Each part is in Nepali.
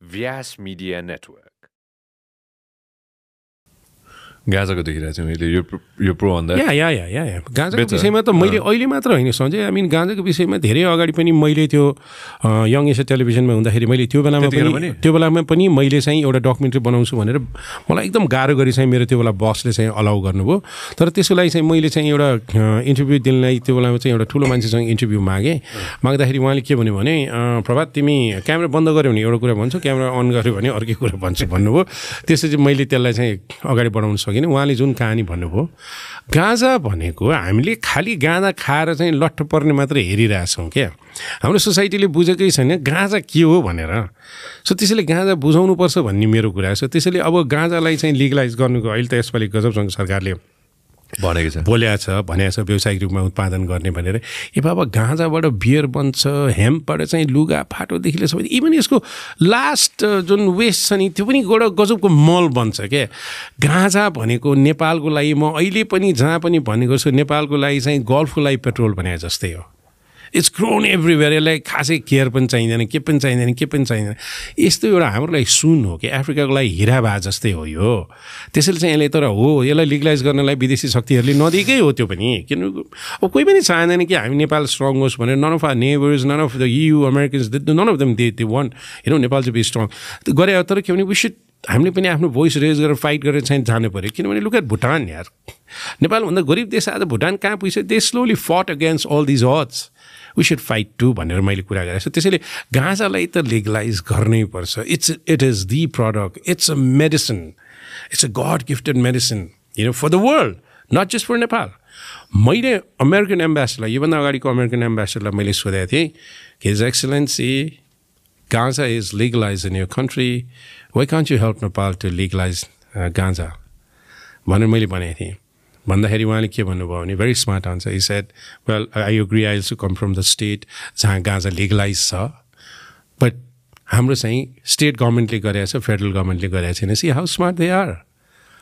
Vias Media Network. गाजाको देखिरहेको छु मैले यो यो प्रो भन्दा या या या या या गाँजाको विषयमा त मैले अहिले मात्र होइन सन्जय आई मिन गाँजाको विषयमा धेरै अगाडि पनि मैले त्यो यङ एसिया टेलिभिजनमा हुँदाखेरि मैले त्यो बेलामा पनि त्यो बेलामा पनि मैले चाहिँ एउटा डकुमेन्ट्री बनाउँछु भनेर मलाई एकदम गाह्रो गरी चाहिँ मेरो त्यो बेला बसले चाहिँ अलाउ गर्नुभयो तर त्यसको लागि चाहिँ मैले चाहिँ एउटा इन्टरभ्यू दिनलाई त्यो बेलामा चाहिँ एउटा ठुलो मान्छेसँग इन्टरभ्यू मागेँ माग्दाखेरि उहाँले के भन्यो भने प्रभात तिमी क्यामेरा बन्द गऱ्यो भने एउटा कुरा भन्छु क्यामेरा अन गऱ्यो भने अर्कै कुरा भन्छु भन्नुभयो त्यसपछि मैले त्यसलाई चाहिँ अगाडि बढाउनु सकेँ किन उहाँले जुन कहानी भन्नुभयो गाँजा भनेको हामीले खालि गाँजा खाएर चाहिँ लट्ठ पर्ने मात्रै हेरिरहेछौँ क्या हाम्रो सोसाइटीले बुझेकै छैन गाँजा के हो भनेर सो त्यसैले गाँजा बुझाउनुपर्छ भन्ने मेरो कुरा छ त्यसैले अब गाँजालाई चाहिँ लिगलाइज गर्नुको अहिले त यसपालि गजबसँग सरकारले भनेको छ बोल्या छ भनेको छ व्यावसायिक रूपमा उत्पादन गर्ने भनेर ए बाबा गाँजाबाट बियर बन्छ हेम्पबाट चाहिँ लुगा फाटोदेखि लिएर सबै इभन यसको लास्ट जुन वेस्ट छ नि त्यो पनि गड गजबको मल बन्छ क्या गाँजा भनेको नेपालको लागि म अहिले पनि जहाँ पनि भनेको छु नेपालको लागि चाहिँ गल्फको लागि पेट्रोल भने जस्तै हो इट्स क्रोन एभ्रिवेयर यसलाई खासै केयर पनि चाहिँदैन के पनि चाहिँदैन के पनि चाहिँदैन यस्तो एउटा हाम्रो लागि सुन हो कि अफ्रिकाको लागि हिरा भा जस्तै हो यो त्यसैले चाहिँ यसले तर हो यसलाई लिगलाइज गर्नलाई विदेशी शक्तिहरूले नदिएकै हो त्यो पनि किन अब कोही पनि चाहँदैन कि हामी नेपाल स्ट्रङ होस् भनेर none of our neighbours none of the you Americans none of them they they want here Nepal चाहिँ बी स्ट्रङ गरे तर के भने विसुड हामीले पनि आफ्नो भोइस रेज गरेर फाइट गरेर चाहिँ जानु पऱ्यो किनभने लुक एट भुटान यार नेपालभन्दा गरिब देश आज भुटान कहाँ पुग्छ they slowly fought against all these hurts we should fight to भनेर मैले कुरा गरेको छु त्यसैले गाँजालाई त लिगलाइज गर्नै पर्छ it's it is the product it's a medicine it's a god gifted medicine no for the world not just for Nepal मैले अमेरिकन एम्बेसडरलाई योभन्दा अगाडिको अमेरिकन एम्बेसडरलाई मैले सोधेको थिएँ his excellency ganja is legalise in यो country why can't you help Nepal to legalise ganja भनेर मैले भनेको थिएँ भन्दाखेरि उहाँले के भन्नुभयो भने very smart answer is at well I agree I also come from the state जहाँ गाजा लिगलाइज छ बट हाम्रो चाहिँ स्टेट गभर्मेन्टले गरेछ फेडरल गभर्मेन्टले गरेको छैन see how smart they are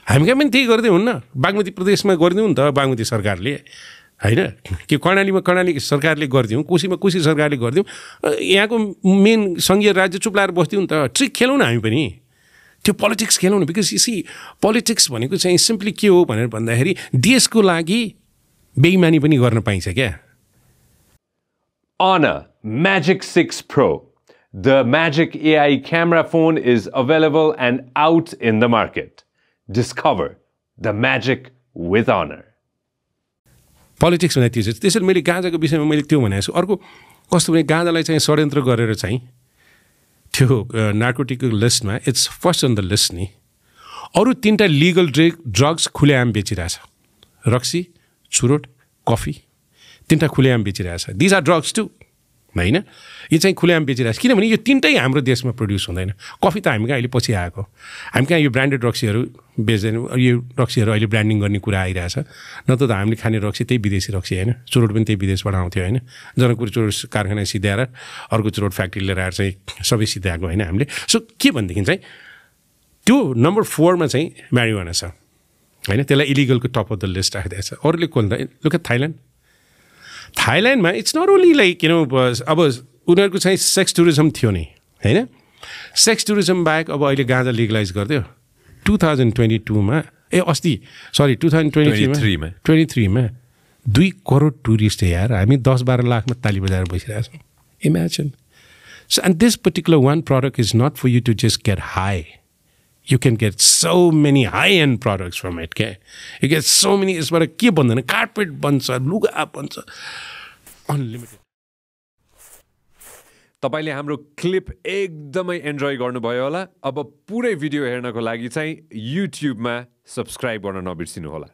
हामी कहाँ पनि त्यही गरिदिउँ हुन्न बागमती प्रदेशमा गरिदिउँ नि त बागमती सरकारले होइन कि कर्णालीमा कर्णाली सरकारले गरिदिउँ कोसीमा कोसी सरकारले गरिदिउँ यहाँको मेन सङ्घीय राज्य चुप्लाएर बस्थ्यौँ नि त ट्रिक खेलौँ न हामी पनि त्यो पोलिटिक्स खेलाउनु बिकज सी पोलिटिक्स भनेको चाहिँ सिम्पली के हो भनेर भन्दाखेरि देशको लागि बेइमानी पनि गर्न पाइन्छ क्या on magic six pro the magic AI camera phone is available and out in the market discover the magic with Honor politics भनेको त्यो चाहिँ त्यसरी मैले गाँजाको विषयमा मैले त्यो भनेको छु अर्को कस्तो भने गाँजालाई चाहिँ षड्यन्त्र गरेर चाहिँ त्यो नार्कोटिकको लिस्टमा it's first on the list नि अरू तिनवटा लिगल ड्रे ड्रग्स खुलेआम बेचिरहेछ रक्सी छुरोट कफी तिनवटा खुलेआम बेचिरहेछ दिज आर ड्रग्स टु होइन यो चाहिँ खुल्याम बेचिरहेको छ किनभने यो तिनटै हाम्रो देशमा प्रड्युस हुँदैन कफी त हामी कहाँ अहिले पछि आएको हामी कहाँ यो ब्रान्डेड रक्सीहरू बेच्दैन यो रक्सीहरू अहिले ब्रान्डिङ गर्ने कुरा आइरहेछ नत्र त हामीले खाने रक्सी त्यही विदेशी रक्सी होइन चुरोट पनि त्यही विदेशबाट आउँथ्यो होइन जनकपुर चुरोट कारखाना सिध्याएर अर्को चुरोट फ्याक्ट्री लिएर आएर चाहिँ सबै सिध्याएको होइन हामीले सो के भनेदेखि चाहिँ त्यो नम्बर फोरमा चाहिँ म्यारिवाना छ होइन त्यसलाई इलिगलको टप अफ द लिस्ट राखिदिएको छ अरूले कोल्दा लुक थाइल्यान्ड थाइल्यान्डमा it's not only like you know अब उनीहरूको चाहिँ सेक्स टुरिज्म थियो नि होइन सेक्स टुरिज्म बाहेक अब अहिले गाँजा लिगलाइज गरिदियो टु थाउजन्ड ट्वेन्टी टूमा ए अस्ति सरी टु थाउजन्ड ट्वेन्टी थ्रीमा ट्वेन्टी थ्रीमा दुई करोड टुरिस्ट यार हामी दस बाह्र लाखमा ताली बजाएर बसिरहेको छौँ imagine so and this particular one product is not for you to just get high you can get so many high and products from it क्या यु गेट सो मेनी यसबाट के भन्दैन कार्पेट बन्छ लुगा बन्छ अनलिमिटेड तपाईँले हाम्रो क्लिप एकदमै इन्जोय गर्नुभयो होला अब पुरै भिडियो हेर्नको लागि चाहिँ युट्युबमा सब्सक्राइब गर्न नबिर्सिनु होला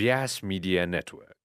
व्यास मिडिया नेटवर्क